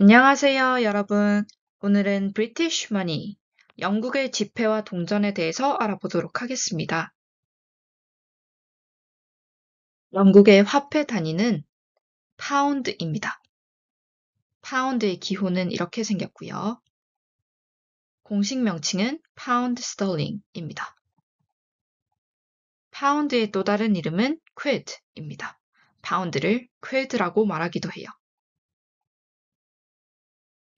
안녕하세요, 여러분. 오늘은 British Money, 영국의 지폐와 동전에 대해서 알아보도록 하겠습니다. 영국의 화폐 단위는 파운드입니다. 파운드의 기호는 이렇게 생겼고요. 공식 명칭은 파운드 스털링입니다. 파운드의 또 다른 이름은 퀴드입니다. 파운드를 퀴드라고 말하기도 해요.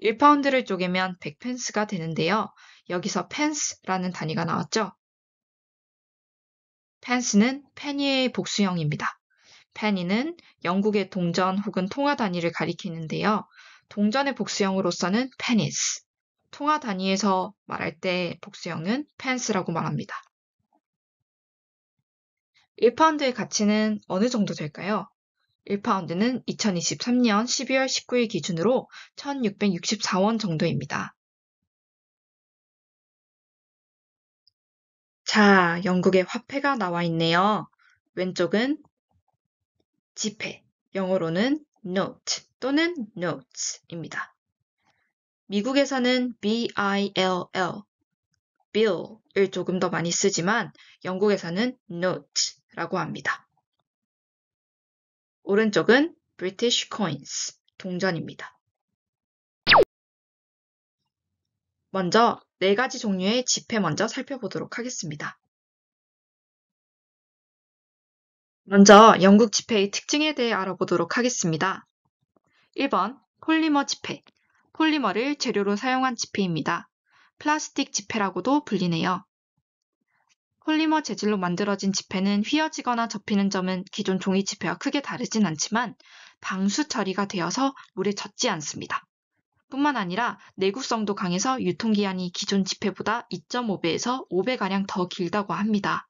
1파운드를 쪼개면 100펜스가 되는데요. 여기서 펜스라는 단위가 나왔죠. 펜스는 페니의 복수형입니다. 페니는 영국의 동전 혹은 통화 단위를 가리키는데요. 동전의 복수형으로서는 페니스, 통화 단위에서 말할 때 복수형은 펜스라고 말합니다. 1파운드의 가치는 어느 정도 될까요? 1파운드는 2023년 12월 19일 기준으로 1,664원 정도입니다. 자, 영국의 화폐가 나와 있네요. 왼쪽은 지폐, 영어로는 note 또는 notes입니다. 미국에서는 bill, bill을 조금 더 많이 쓰지만 영국에서는 note라고 합니다. 오른쪽은 British coins, 동전입니다. 먼저 네 가지 종류의 지폐 먼저 살펴보도록 하겠습니다. 먼저 영국 지폐의 특징에 대해 알아보도록 하겠습니다. 1번 폴리머 지폐. 폴리머를 재료로 사용한 지폐입니다. 플라스틱 지폐라고도 불리네요. 폴리머 재질로 만들어진 지폐는 휘어지거나 접히는 점은 기존 종이 지폐와 크게 다르진 않지만 방수 처리가 되어서 물에 젖지 않습니다. 뿐만 아니라 내구성도 강해서 유통기한이 기존 지폐보다 2.5배에서 5배가량 더 길다고 합니다.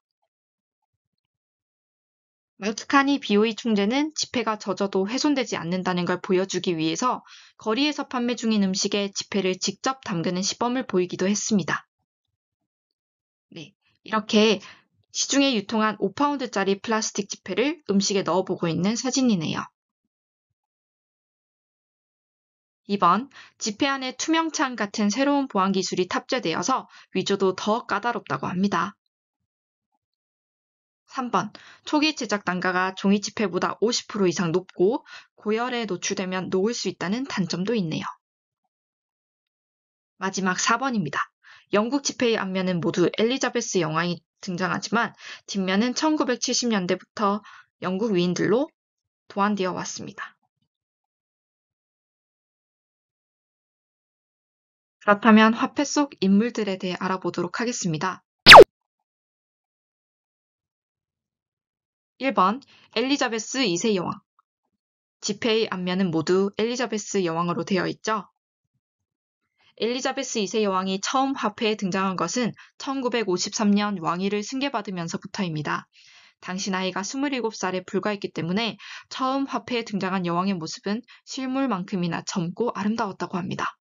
말투카니 BOE 충제는 지폐가 젖어도 훼손되지 않는다는 걸 보여주기 위해서 거리에서 판매 중인 음식에 지폐를 직접 담그는 시범을 보이기도 했습니다. 이렇게 시중에 유통한 5파운드짜리 플라스틱 지폐를 음식에 넣어보고 있는 사진이네요. 2번, 지폐 안에 투명창 같은 새로운 보안 기술이 탑재되어서 위조도 더 까다롭다고 합니다. 3번, 초기 제작 단가가 종이 지폐보다 50% 이상 높고 고열에 노출되면 녹을 수 있다는 단점도 있네요. 마지막 4번입니다. 영국 지폐의 앞면은 모두 엘리자베스 영왕이 등장하지만 뒷면은 1970년대부터 영국 위인들로 도안되어 왔습니다. 그렇다면 화폐 속 인물들에 대해 알아보도록 하겠습니다. 1번 엘리자베스 2세 여왕 지폐의 앞면은 모두 엘리자베스 여왕으로 되어 있죠. 엘리자베스 2세 여왕이 처음 화폐에 등장한 것은 1953년 왕위를 승계받으면서부터입니다. 당시 나이가 27살에 불과했기 때문에 처음 화폐에 등장한 여왕의 모습은 실물만큼이나 젊고 아름다웠다고 합니다.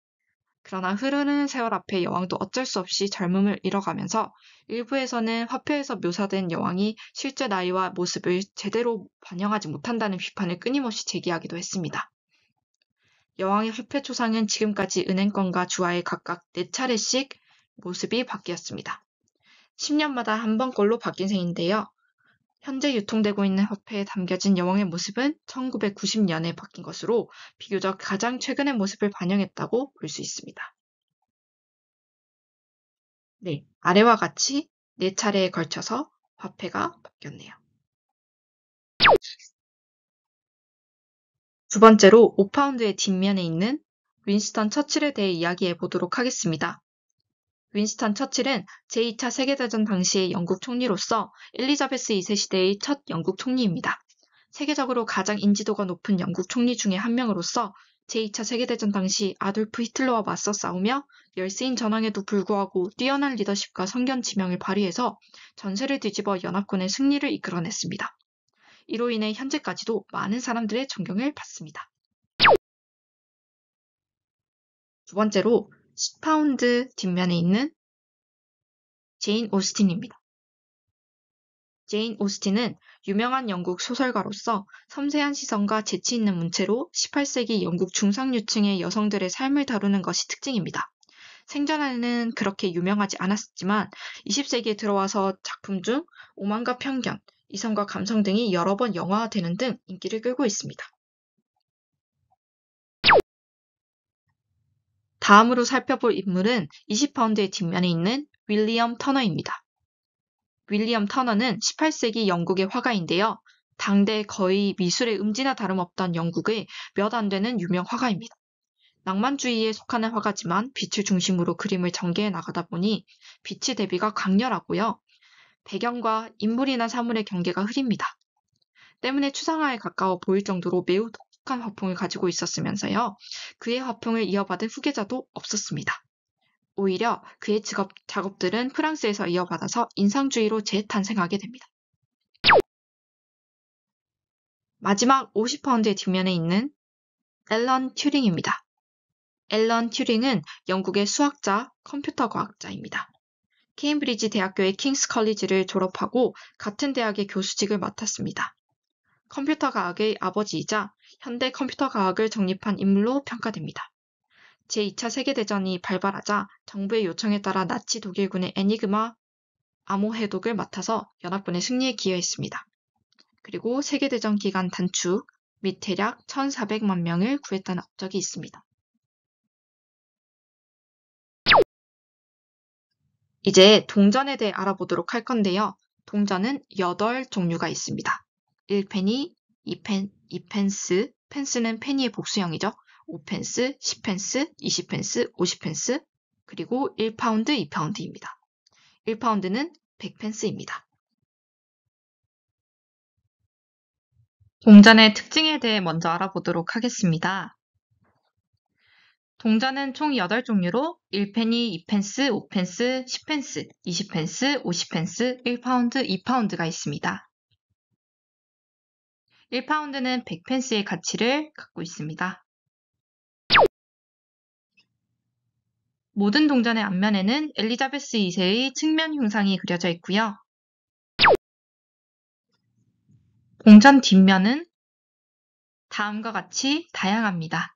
그러나 흐르는 세월 앞에 여왕도 어쩔 수 없이 젊음을 잃어가면서 일부에서는 화폐에서 묘사된 여왕이 실제 나이와 모습을 제대로 반영하지 못한다는 비판을 끊임없이 제기하기도 했습니다. 여왕의 화폐초상은 지금까지 은행권과 주화에 각각 4차례씩 모습이 바뀌었습니다. 10년마다 한 번꼴로 바뀐 셈인데요. 현재 유통되고 있는 화폐에 담겨진 여왕의 모습은 1990년에 바뀐 것으로 비교적 가장 최근의 모습을 반영했다고 볼 수 있습니다. 네, 아래와 같이 4차례에 걸쳐서 화폐가 바뀌었네요. 두 번째로 5파운드의 뒷면에 있는 윈스턴 처칠에 대해 이야기해 보도록 하겠습니다. 윈스턴 처칠은 제2차 세계대전 당시의 영국 총리로서 엘리자베스 2세 시대의 첫 영국 총리입니다. 세계적으로 가장 인지도가 높은 영국 총리 중에 한 명으로서 제2차 세계대전 당시 아돌프 히틀러와 맞서 싸우며 열세인 전황에도 불구하고 뛰어난 리더십과 성견 지명을 발휘해서 전세를 뒤집어 연합군의 승리를 이끌어냈습니다. 이로 인해 현재까지도 많은 사람들의 존경을 받습니다. 두 번째로 10파운드 뒷면에 있는 제인 오스틴입니다. 제인 오스틴은 유명한 영국 소설가로서 섬세한 시선과 재치 있는 문체로 18세기 영국 중상류층의 여성들의 삶을 다루는 것이 특징입니다. 생전에는 그렇게 유명하지 않았지만 20세기에 들어와서 작품 중 오만과 편견, 이성과 감성 등이 여러 번 영화화되는 등 인기를 끌고 있습니다. 다음으로 살펴볼 인물은 20파운드의 뒷면에 있는 윌리엄 터너입니다. 윌리엄 터너는 18세기 영국의 화가인데요. 당대 거의 미술의 음지나 다름없던 영국의 몇 안 되는 유명 화가입니다. 낭만주의에 속하는 화가지만 빛을 중심으로 그림을 전개해 나가다 보니 빛의 대비가 강렬하고요. 배경과 인물이나 사물의 경계가 흐립니다. 때문에 추상화에 가까워 보일 정도로 매우 독특한 화풍을 가지고 있었으면서요. 그의 화풍을 이어받을 후계자도 없었습니다. 오히려 그의 직업, 작업들은 프랑스에서 이어받아서 인상주의로 재탄생하게 됩니다. 마지막 50파운드의 뒷면에 있는 앨런 튜링입니다. 앨런 튜링은 영국의 수학자, 컴퓨터 과학자입니다. 케임브리지 대학교의 킹스 컬리지를 졸업하고 같은 대학의 교수직을 맡았습니다. 컴퓨터 과학의 아버지이자 현대 컴퓨터 과학을 정립한 인물로 평가됩니다. 제2차 세계대전이 발발하자 정부의 요청에 따라 나치 독일군의 애니그마 암호 해독을 맡아서 연합군의 승리에 기여했습니다. 그리고 세계대전 기간 단축 및 대략 1,400만 명을 구했다는 업적이 있습니다. 이제 동전에 대해 알아보도록 할 건데요. 동전은 8 종류가 있습니다. 1페니, 2펜, 2펜스, 펜스는 페니의 복수형이죠. 5펜스, 10펜스, 20펜스, 50펜스, 그리고 1파운드, 2파운드입니다. 1파운드는 100펜스입니다. 동전의 특징에 대해 먼저 알아보도록 하겠습니다. 동전은 총 8종류로 1펜이 2펜스, 5펜스, 10펜스, 20펜스, 50펜스, 1파운드, 2파운드가 있습니다. 1파운드는 100펜스의 가치를 갖고 있습니다. 모든 동전의 앞면에는 엘리자베스 2세의 측면 흉상이 그려져 있고요. 동전 뒷면은 다음과 같이 다양합니다.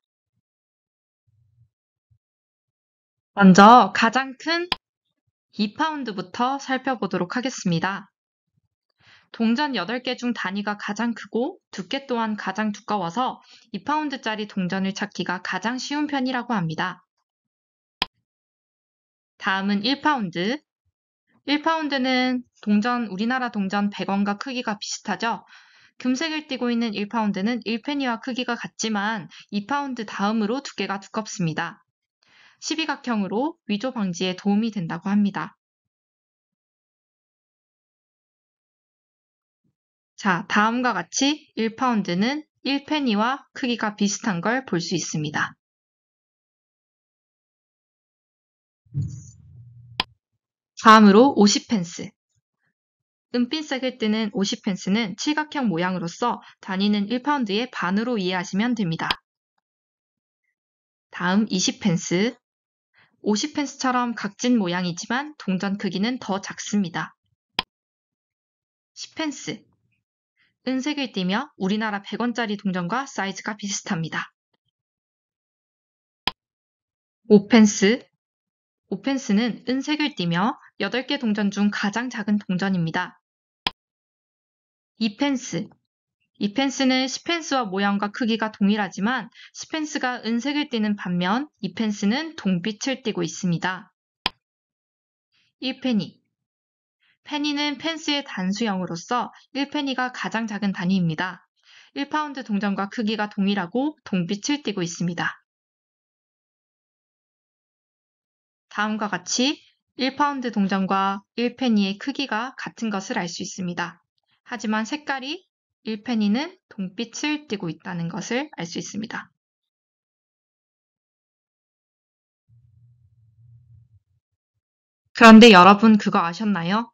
먼저 가장 큰 2파운드부터 살펴보도록 하겠습니다. 동전 8개 중 단위가 가장 크고 두께 또한 가장 두꺼워서 2파운드짜리 동전을 찾기가 가장 쉬운 편이라고 합니다. 다음은 1파운드. 1파운드는 동전, 우리나라 동전 100원과 크기가 비슷하죠? 금색을 띠고 있는 1파운드는 1페니와 크기가 같지만 2파운드 다음으로 두께가 두껍습니다. 십이각형으로 위조 방지에 도움이 된다고 합니다. 자, 다음과 같이 1파운드는 1페니와 크기가 비슷한 걸 볼 수 있습니다. 다음으로 50펜스. 은빛색을 뜨는 50펜스는 칠각형 모양으로서 단위는 1파운드의 반으로 이해하시면 됩니다. 다음 20펜스. 50펜스처럼 각진 모양이지만 동전 크기는 더 작습니다. 10펜스 은색을 띠며 우리나라 100원짜리 동전과 사이즈가 비슷합니다. 5펜스 5펜스는 은색을 띠며 8개 동전 중 가장 작은 동전입니다. 2펜스 이 펜스는 시펜스와 모양과 크기가 동일하지만 시펜스가 은색을 띠는 반면 이 펜스는 동빛을 띠고 있습니다. 1펜이 페니는 펜스의 단수형으로서 1펜이가 가장 작은 단위입니다. 1파운드 동전과 크기가 동일하고 동빛을 띠고 있습니다. 다음과 같이 1파운드 동전과 1펜이의 크기가 같은 것을 알 수 있습니다. 하지만 색깔이 1펜이는 동빛을 띠고 있다는 것을 알 수 있습니다. 그런데 여러분 그거 아셨나요?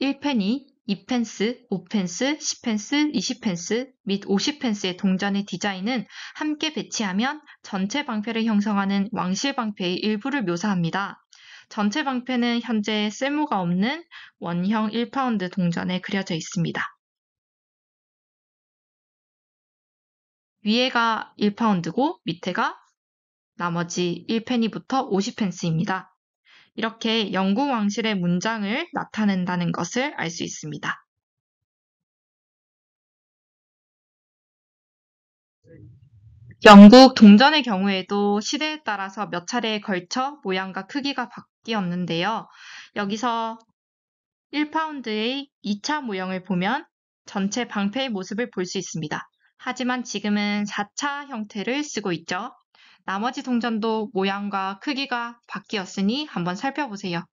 1펜이 2펜스, 5펜스, 10펜스, 20펜스 및 50펜스의 동전의 디자인은 함께 배치하면 전체 방패를 형성하는 왕실 방패의 일부를 묘사합니다. 전체 방패는 현재 쓸모가 없는 원형 1파운드 동전에 그려져 있습니다. 위에가 1파운드고 밑에가 나머지 1펜니부터 50펜스입니다. 이렇게 영국 왕실의 문장을 나타낸다는 것을 알 수 있습니다. 영국 동전의 경우에도 시대에 따라서 몇 차례에 걸쳐 모양과 크기가 바뀌었는데요. 여기서 1파운드의 2차 모형을 보면 전체 방패의 모습을 볼 수 있습니다. 하지만 지금은 4차 형태를 쓰고 있죠. 나머지 동전도 모양과 크기가 바뀌었으니 한번 살펴보세요.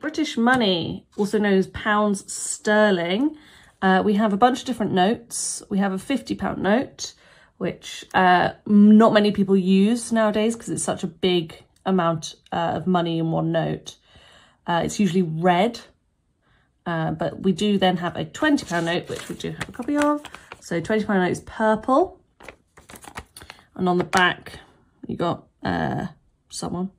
British money, also known as pounds sterling. Uh, we have a bunch of different notes. We have a 50 pound note, which uh, not many people use nowadays because it's such a big amount uh, of money in one note. Uh, it's usually red, uh, but we do then have a £20 note, which we do have a copy of. So £20 note is purple. And on the back, you got uh, someone.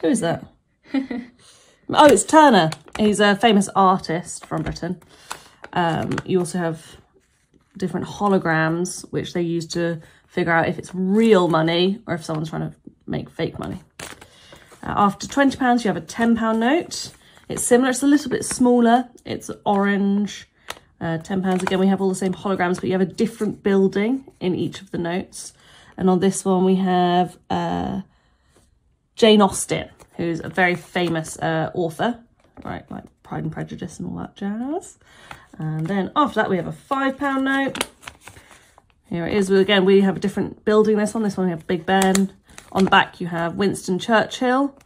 Who is that? oh, it's Turner. He's a famous artist from Britain. Um, you also have different holograms, which they use to figure out if it's real money or if someone's trying to make fake money. Uh, after £20, you have a £10 note. It's similar, it's a little bit smaller. It's orange. Uh, £10 again, we have all the same holograms, but you have a different building in each of the notes. And on this one, we have uh, Jane Austen, who's a very famous uh, author, right? Like Pride and Prejudice and all that jazz. And then after that, we have a £5 note. Here it is. Again, we have a different building this one. This one we have Big Ben. On the back you have Winston Churchill,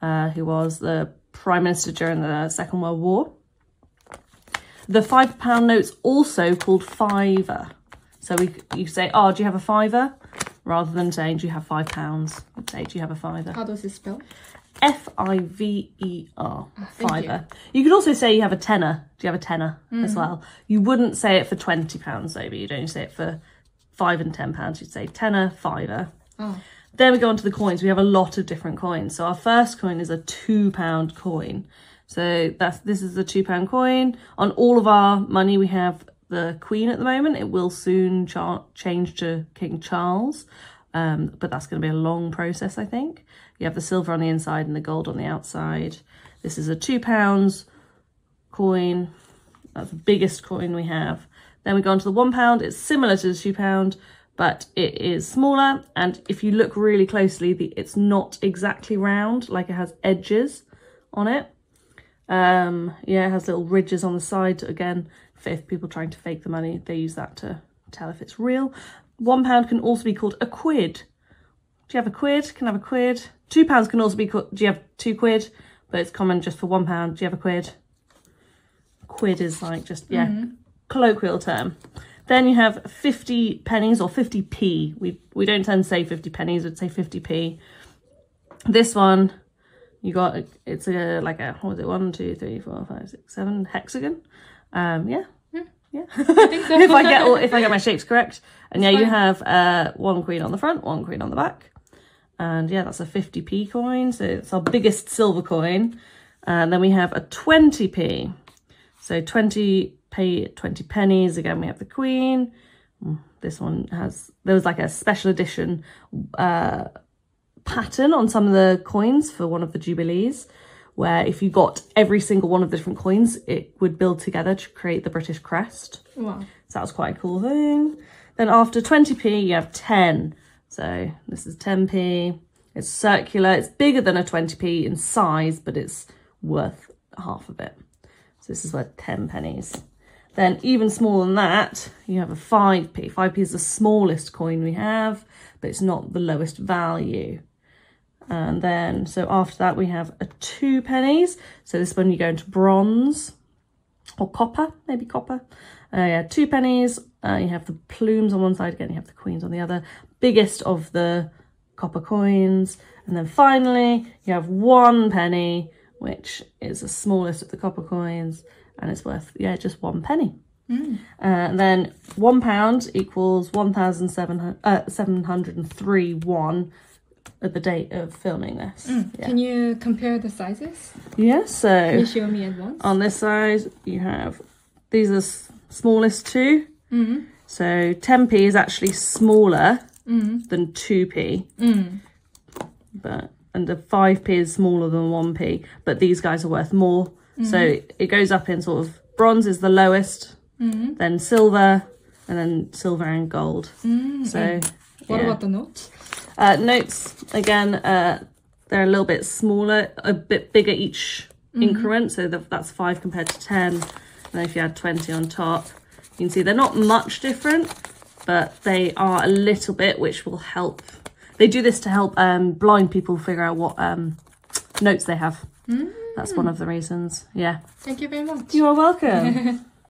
uh, who was the Prime Minister during the Second World War. The £5 note's also called fiver. So we, you say, oh, do you have a fiver? Rather than saying, do you have five pounds? I'd say, do you have a fiver? How does it spell? Ah, F-I-V-E-R, fiver. You. you could also say you have a tenner. Do you have a tenner mm. as mm-hmm. well? You wouldn't say it for £20 though, but you'd only say it for five and £10. You'd say tenner, fiver. Oh. Then we go on to the coins. We have a lot of different coins. So our first coin is a two pound coin. So that's this is a two pound coin. On all of our money, we have the Queen at the moment. It will soon change to King Charles, um, but that's going to be a long process, I think. You have the silver on the inside and the gold on the outside. This is a two pounds coin. That's the biggest coin we have. Then we go on to the one pound. It's similar to the two pound, but it is smaller. And if you look really closely, the, it's not exactly round, like it has edges on it. Um, yeah, it has little ridges on the side. Again, if people trying to fake the money, they use that to tell if it's real. One pound can also be called a quid. Do you have a quid? Can I have a quid? Two pounds can also be called, do you have two quid? But it's common just for one pound. Do you have a quid? Quid is like just, yeah, mm -hmm. colloquial term. Then you have 50 pennies or 50p. We, we don't tend to say 50 pennies, we'd say 50p. This one, you got, it's a, like a, what was it, one, two, three, four, five, six, seven hexagon. Um, yeah, hmm. yeah. I so. if I get all, if I get my shapes correct, and that's yeah, fine. you have uh, one queen on the front, one queen on the back, and yeah, that's a 50p coin. So it's our biggest silver coin, and then we have a 20p. So 20 pay 20 pennies. Again, we have the Queen. Mm, this one has, there was like a special edition uh, pattern on some of the coins for one of the Jubilees, where if you got every single one of the different coins, it would build together to create the British crest. Wow. So that was quite a cool thing. Then after 20p, you have 10. So this is 10p. It's circular. It's bigger than a 20p in size, but it's worth half of it. So this is worth 10 pennies. Then even smaller than that, you have a 5p. 5p is the smallest coin we have, but it's not the lowest value. And then, so after that, we have a two pennies. So this one you go into bronze or copper, maybe copper. Uh, yeah, two pennies. Uh, you have the plumes on one side, again, you have the queens on the other. Biggest of the copper coins. And then finally, you have one penny, which is the smallest of the copper coins and it's worth, yeah, just one penny. Mm. Uh, and then one pound equals 1,703 uh, at the date of filming this. Mm. Yeah. Can you compare the sizes? Yeah, so... Can you show me at once? On this size, you have... These are smallest two. Mm -hmm. So 10p is actually smaller mm-hmm. mm. than 2p. But And the 5p is smaller than 1p. But these guys are worth more Mm So it goes up in sort of bronze is the lowest, mm then silver, and then silver and gold. Mm so what yeah. about the notes? Uh, notes again, uh, they're a little bit smaller, a bit bigger each mm-hmm. increment. So that's five compared to ten, and then if you add twenty on top, you can see they're not much different, but they are a little bit, which will help. They do this to help um, blind people figure out what um, notes they have. Mm that's mm. one of the reasons. Yeah. Thank you very much. You are welcome.